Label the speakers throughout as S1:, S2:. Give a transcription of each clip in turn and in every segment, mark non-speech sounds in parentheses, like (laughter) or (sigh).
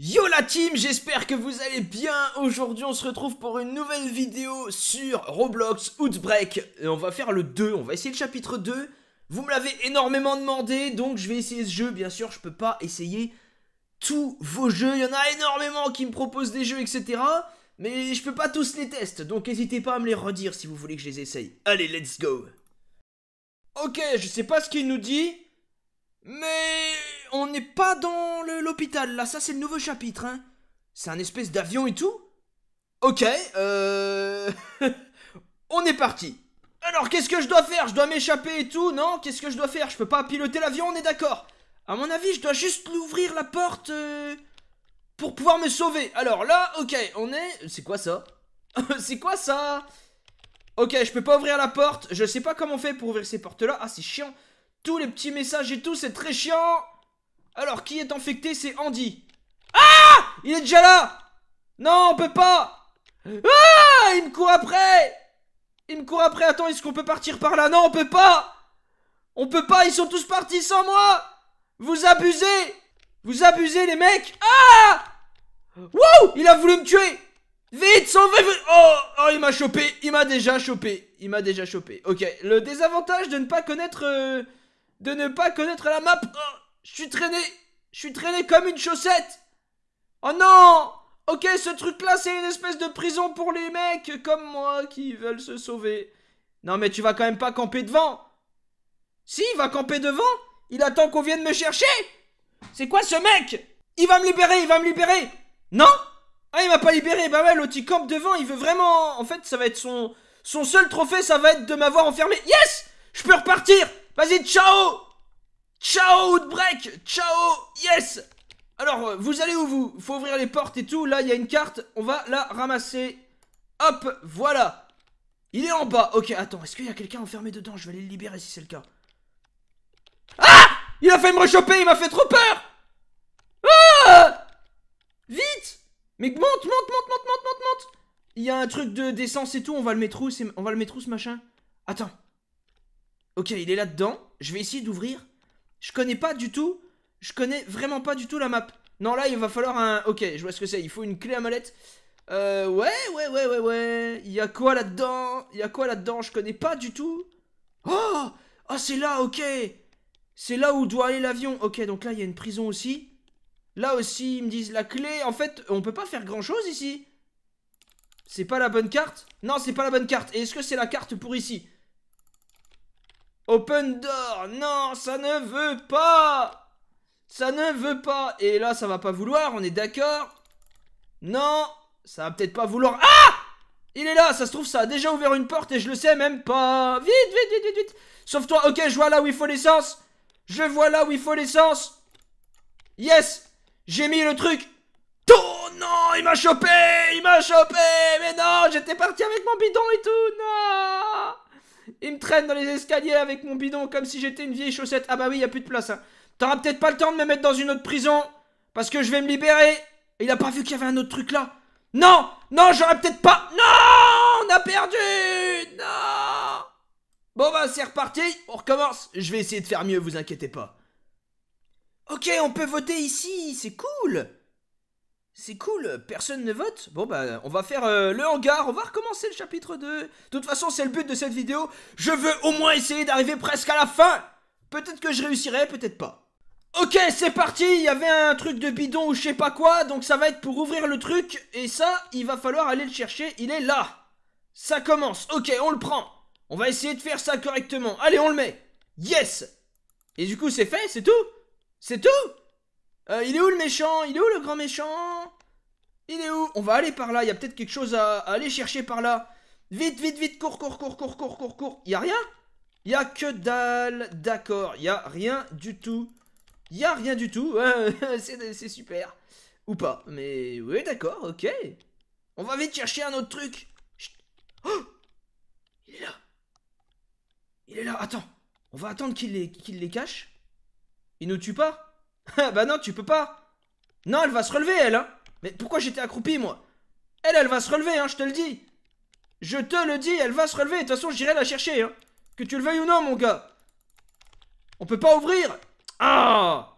S1: Yo la team, j'espère que vous allez bien. Aujourd'hui, on se retrouve pour une nouvelle vidéo sur Roblox Outbreak. Et on va faire le 2, on va essayer le chapitre 2. Vous me l'avez énormément demandé, donc je vais essayer ce jeu. Bien sûr, je peux pas essayer tous vos jeux. Il y en a énormément qui me proposent des jeux, etc. Mais je peux pas tous les tester donc n'hésitez pas à me les redire si vous voulez que je les essaye. Allez, let's go Ok, je sais pas ce qu'il nous dit, mais on n'est pas dans l'hôpital, là, ça c'est le nouveau chapitre, hein. C'est un espèce d'avion et tout Ok, euh, (laughs) on est parti. Alors, qu'est-ce que je dois faire Je dois m'échapper et tout Non, qu'est-ce que je dois faire Je peux pas piloter l'avion, on est d'accord. À mon avis, je dois juste l'ouvrir la porte euh, pour pouvoir me sauver. Alors là, ok, on est... C'est quoi ça (laughs) C'est quoi ça Ok, je peux pas ouvrir la porte. Je sais pas comment on fait pour ouvrir ces portes-là. Ah, c'est chiant. Tous les petits messages et tout, c'est très chiant. Alors, qui est infecté C'est Andy. Ah Il est déjà là Non, on peut pas Ah Il me court après Il me court après. Attends, est-ce qu'on peut partir par là Non, on peut pas On peut pas, ils sont tous partis sans moi Vous abusez Vous abusez, les mecs Ah Wouh Il a voulu me tuer Vite, sauvez va oh, oh, il m'a chopé Il m'a déjà chopé Il m'a déjà chopé. Ok, le désavantage de ne pas connaître... Euh, de ne pas connaître la map... Oh. Je suis traîné Je suis traîné comme une chaussette Oh non Ok, ce truc-là, c'est une espèce de prison pour les mecs comme moi qui veulent se sauver. Non, mais tu vas quand même pas camper devant Si, il va camper devant Il attend qu'on vienne me chercher C'est quoi ce mec Il va me libérer, il va me libérer Non Ah, il m'a pas libéré Bah ouais, l'autre, il campe devant, il veut vraiment... En fait, ça va être son... Son seul trophée, ça va être de m'avoir enfermé. Yes Je peux repartir Vas-y, ciao Ciao Outbreak Ciao Yes Alors, euh, vous allez où vous Faut ouvrir les portes et tout. Là, il y a une carte. On va la ramasser. Hop Voilà Il est en bas. Ok, attends. Est-ce qu'il y a quelqu'un enfermé dedans Je vais aller le libérer si c'est le cas. Ah Il a failli me rechoper Il m'a fait trop peur Ah Vite Mais monte, monte, monte, monte, monte, monte, monte Il y a un truc de d'essence et tout. On va le mettre où On va le mettre où ce machin Attends. Ok, il est là-dedans. Je vais essayer d'ouvrir. Je connais pas du tout. Je connais vraiment pas du tout la map. Non, là, il va falloir un... Ok, je vois ce que c'est. Il faut une clé à molette, Euh, ouais, ouais, ouais, ouais, ouais. Il y a quoi là-dedans Il y a quoi là-dedans Je connais pas du tout. Oh Ah, oh, c'est là, ok. C'est là où doit aller l'avion. Ok, donc là, il y a une prison aussi. Là aussi, ils me disent la clé. En fait, on peut pas faire grand-chose ici. C'est pas la bonne carte Non, c'est pas la bonne carte. Et est-ce que c'est la carte pour ici Open door Non, ça ne veut pas Ça ne veut pas Et là, ça va pas vouloir, on est d'accord Non Ça va peut-être pas vouloir... Ah Il est là, ça se trouve, ça a déjà ouvert une porte et je le sais même pas Vite, vite, vite, vite, vite Sauve-toi, ok, je vois là où il faut l'essence Je vois là où il faut l'essence Yes J'ai mis le truc Oh non, il m'a chopé Il m'a chopé Mais non, j'étais parti avec mon bidon et tout Non il me traîne dans les escaliers avec mon bidon comme si j'étais une vieille chaussette. Ah bah oui, y a plus de place. Hein. T'auras peut-être pas le temps de me mettre dans une autre prison parce que je vais me libérer. Il a pas vu qu'il y avait un autre truc là. Non, non, j'aurais peut-être pas. Non, on a perdu. Non. Bon bah c'est reparti, on recommence. Je vais essayer de faire mieux, vous inquiétez pas. Ok, on peut voter ici, c'est cool. C'est cool, personne ne vote Bon bah on va faire euh, le hangar, on va recommencer le chapitre 2. De toute façon c'est le but de cette vidéo, je veux au moins essayer d'arriver presque à la fin Peut-être que je réussirai, peut-être pas. Ok c'est parti, il y avait un truc de bidon ou je sais pas quoi, donc ça va être pour ouvrir le truc, et ça il va falloir aller le chercher, il est là Ça commence, ok on le prend On va essayer de faire ça correctement, allez on le met Yes Et du coup c'est fait, c'est tout C'est tout euh, il est où le méchant Il est où le grand méchant Il est où On va aller par là, il y a peut-être quelque chose à, aller chercher par là. Vite, vite, vite, court, court, court, court, court, cours, Il Y a rien Il Y a que dalle, d'accord, il y a rien du tout. Il Y a rien du tout, (laughs) c'est super. Ou pas, mais oui, d'accord, ok. On va vite chercher un autre truc. Oh il est là. Il est là, attends. On va attendre qu'il les, les cache. Il nous tue pas (laughs) bah non, tu peux pas. Non, elle va se relever, elle. Hein. Mais pourquoi j'étais accroupi, moi Elle, elle va se relever, hein, je te le dis. Je te le dis, elle va se relever. De toute façon, j'irai la chercher. Hein. Que tu le veuilles ou non, mon gars. On peut pas ouvrir. Ah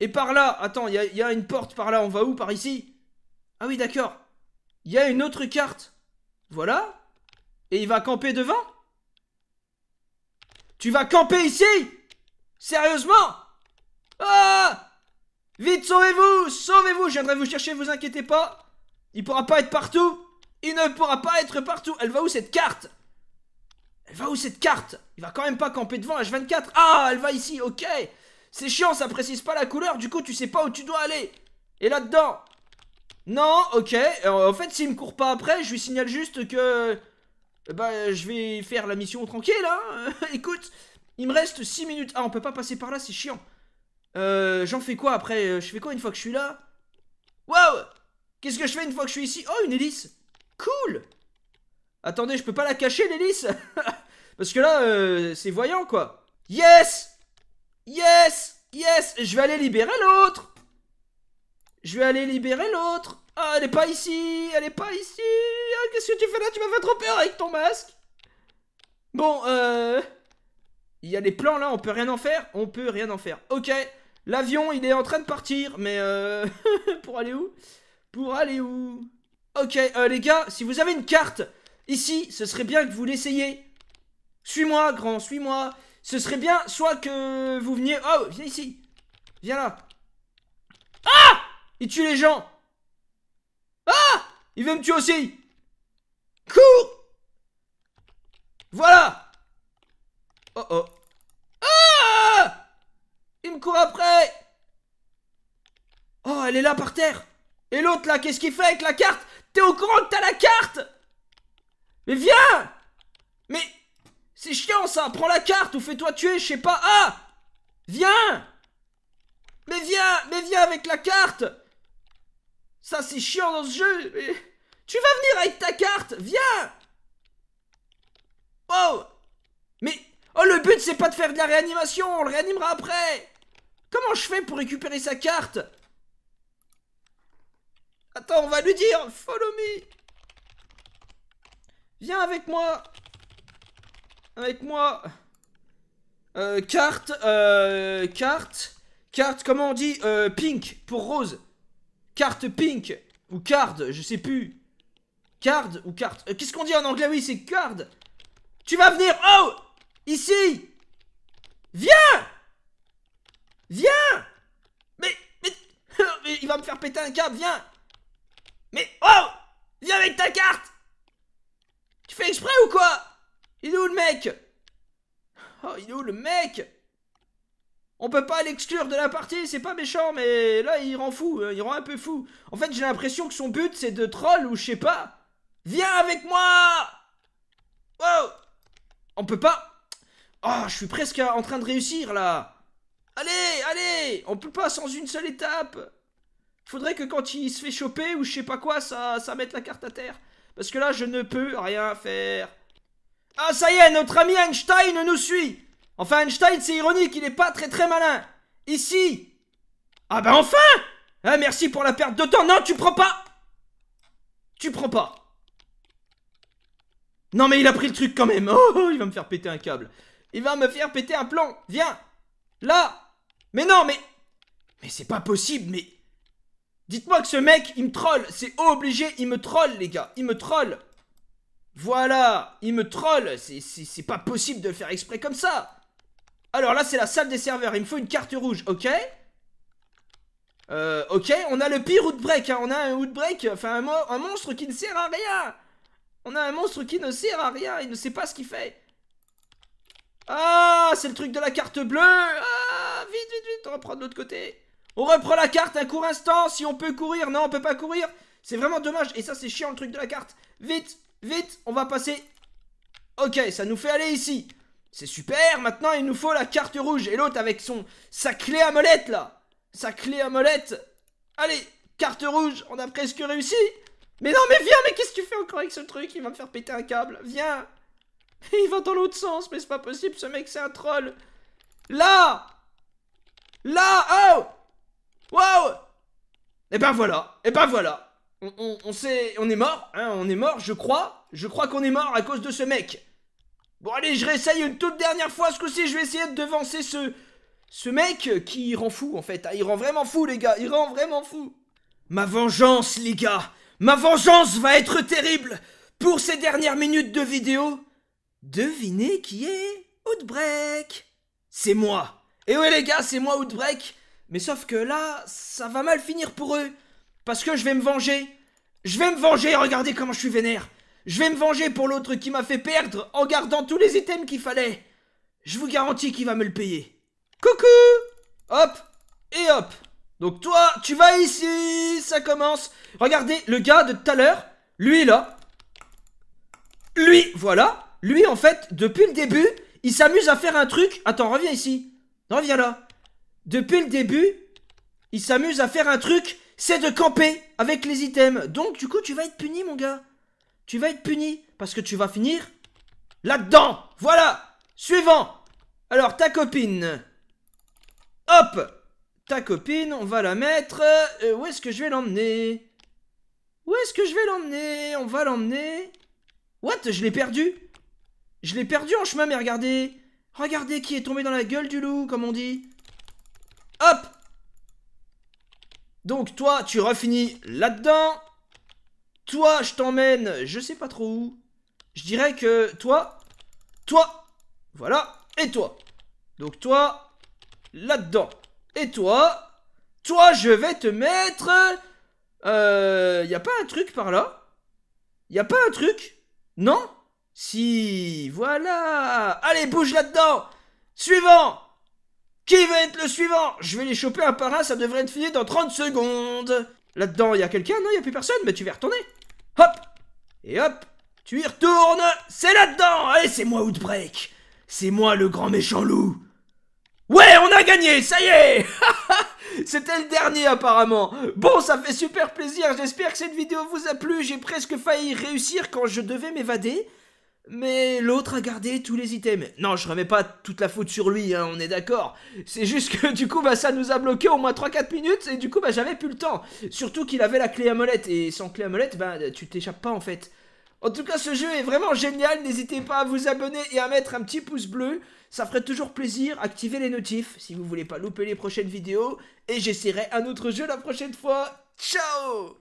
S1: Et par là, attends, il y, y, a une porte par là. On va où Par ici Ah oui, d'accord. Il y a une autre carte. Voilà. Et il va camper devant Tu vas camper ici Sérieusement ah Vite, sauvez-vous Sauvez-vous Je viendrai vous chercher, vous inquiétez pas Il pourra pas être partout Il ne pourra pas être partout Elle va où cette carte Elle va où cette carte Il va quand même pas camper devant H24 Ah, elle va ici, ok C'est chiant, ça précise pas la couleur, du coup tu sais pas où tu dois aller Et là-dedans Non, ok, euh, en fait s'il me court pas après, je lui signale juste que... Euh, bah, je vais faire la mission tranquille, hein (laughs) Écoute, il me reste 6 minutes. Ah, on peut pas passer par là, c'est chiant. Euh, J'en fais quoi après euh, Je fais quoi une fois que je suis là Waouh Qu'est-ce que je fais une fois que je suis ici Oh, une hélice Cool Attendez, je peux pas la cacher l'hélice (laughs) Parce que là, euh, c'est voyant quoi Yes Yes Yes Je vais aller libérer l'autre Je vais aller libérer l'autre Ah, elle est pas ici Elle est pas ici ah, Qu'est-ce que tu fais là Tu m'as fait trop peur avec ton masque Bon, euh... Il y a des plans là, on peut rien en faire On peut rien en faire. Ok L'avion, il est en train de partir, mais euh, (laughs) pour aller où Pour aller où Ok, euh, les gars, si vous avez une carte ici, ce serait bien que vous l'essayiez. Suis-moi, grand, suis-moi. Ce serait bien soit que vous veniez... Oh, viens ici. Viens là. Ah Il tue les gens. Ah Il veut me tuer aussi. Cours Voilà Oh oh cours après Oh, elle est là par terre Et l'autre là, qu'est-ce qu'il fait avec la carte T'es au courant que t'as la carte Mais viens Mais c'est chiant ça Prends la carte ou fais-toi tuer, je sais pas. Ah Viens Mais viens Mais viens avec la carte Ça c'est chiant dans ce jeu Tu vas venir avec ta carte Viens Oh Mais... Oh le but c'est pas de faire de la réanimation On le réanimera après Comment je fais pour récupérer sa carte Attends, on va lui dire Follow me Viens avec moi Avec moi euh, Carte, euh, carte, carte, comment on dit euh, Pink, pour Rose. Carte pink, ou card, je sais plus. Card ou carte euh, Qu'est-ce qu'on dit en anglais Oui, c'est card Tu vas venir Oh Ici Viens Viens mais, (laughs) mais, il va me faire péter un câble, viens Mais... Oh Viens avec ta carte Tu fais exprès ou quoi Il est où le mec Oh, il est où le mec On peut pas l'exclure de la partie, c'est pas méchant, mais là, il rend fou, hein, il rend un peu fou. En fait, j'ai l'impression que son but, c'est de troll ou je sais pas. Viens avec moi Oh On peut pas... Oh, je suis presque en train de réussir, là Allez, allez On peut pas sans une seule étape Faudrait que quand il se fait choper ou je sais pas quoi, ça, ça mette la carte à terre. Parce que là, je ne peux rien faire. Ah, ça y est, notre ami Einstein nous suit Enfin, Einstein, c'est ironique, il est pas très très malin. Ici Ah bah enfin ah, Merci pour la perte de temps. Non, tu prends pas Tu prends pas. Non mais il a pris le truc quand même. Oh, oh, il va me faire péter un câble. Il va me faire péter un plan. Viens Là mais non, mais... Mais c'est pas possible, mais... Dites-moi que ce mec, il me troll. C'est obligé, il me troll, les gars. Il me troll. Voilà, il me troll. C'est pas possible de le faire exprès comme ça. Alors là, c'est la salle des serveurs. Il me faut une carte rouge, ok euh, ok, on a le pire outbreak, hein. on a un outbreak, enfin un, monstre qui ne sert à rien On a un monstre qui ne sert à rien, il ne sait pas ce qu'il fait Ah, c'est le truc de la carte bleue ah, vite, on reprend de l'autre côté. On reprend la carte, un court instant, si on peut courir. Non, on peut pas courir. C'est vraiment dommage. Et ça, c'est chiant, le truc de la carte. Vite, vite, on va passer. Ok, ça nous fait aller ici. C'est super, maintenant, il nous faut la carte rouge. Et l'autre avec son sa clé à molette, là. Sa clé à molette. Allez, carte rouge, on a presque réussi. Mais non, mais viens, mais qu'est-ce que tu fais encore avec ce truc Il va me faire péter un câble. Viens. (laughs) Il va dans l'autre sens, mais c'est pas possible, ce mec, c'est un troll. Là Là Oh Wow Et eh ben voilà Et eh ben voilà On, on, on, est, mort, hein, on est mort, je crois. Je crois qu'on est mort à cause de ce mec. Bon allez, je réessaye une toute dernière fois ce coup-ci, je vais essayer de devancer ce... Ce mec qui rend fou en fait, ah, il rend vraiment fou les gars, il rend vraiment fou. Ma vengeance les gars, ma vengeance va être terrible pour ces dernières minutes de vidéo. Devinez qui est Outbreak C'est moi et ouais les gars, c'est moi Outbreak, mais sauf que là, ça va mal finir pour eux, parce que je vais me venger. Je vais me venger, regardez comment je suis vénère. Je vais me venger pour l'autre qui m'a fait perdre en gardant tous les items qu'il fallait. Je vous garantis qu'il va me le payer. Coucou Hop Et hop Donc toi, tu vas ici, ça commence. Regardez, le gars de tout à l'heure, lui là. Lui, voilà. Lui, en fait, depuis le début, il s'amuse à faire un truc. Attends, reviens ici viens là. Depuis le début, il s'amuse à faire un truc, c'est de camper avec les items. Donc, du coup, tu vas être puni, mon gars. Tu vas être puni parce que tu vas finir là-dedans. Voilà. Suivant. Alors, ta copine. Hop Ta copine, on va la mettre... Euh, où est-ce que je vais l'emmener Où est-ce que je vais l'emmener On va l'emmener... What Je l'ai perdu Je l'ai perdu en chemin, mais regardez Regardez qui est tombé dans la gueule du loup, comme on dit. Hop Donc toi, tu refinis là-dedans. Toi, je t'emmène, je sais pas trop où. Je dirais que toi, toi, voilà, et toi. Donc toi, là-dedans. Et toi, toi, je vais te mettre... Euh... Y a pas un truc par là Y a pas un truc Non si, voilà Allez, bouge là-dedans Suivant Qui va être le suivant Je vais les choper un par un, ça devrait être fini dans 30 secondes Là-dedans, il y a quelqu'un Non, il n'y a plus personne, mais tu vas retourner Hop Et hop Tu y retournes C'est là-dedans Allez, c'est moi Outbreak C'est moi le grand méchant loup Ouais, on a gagné, ça y est (laughs) C'était le dernier apparemment. Bon, ça fait super plaisir, j'espère que cette vidéo vous a plu. J'ai presque failli réussir quand je devais m'évader. Mais l'autre a gardé tous les items. Non, je remets pas toute la faute sur lui, hein, on est d'accord. C'est juste que du coup, bah, ça nous a bloqué au moins 3-4 minutes et du coup, bah, j'avais plus le temps. Surtout qu'il avait la clé à molette et sans clé à molette, bah, tu t'échappes pas en fait. En tout cas, ce jeu est vraiment génial. N'hésitez pas à vous abonner et à mettre un petit pouce bleu. Ça ferait toujours plaisir. Activez les notifs si vous voulez pas louper les prochaines vidéos. Et j'essaierai un autre jeu la prochaine fois. Ciao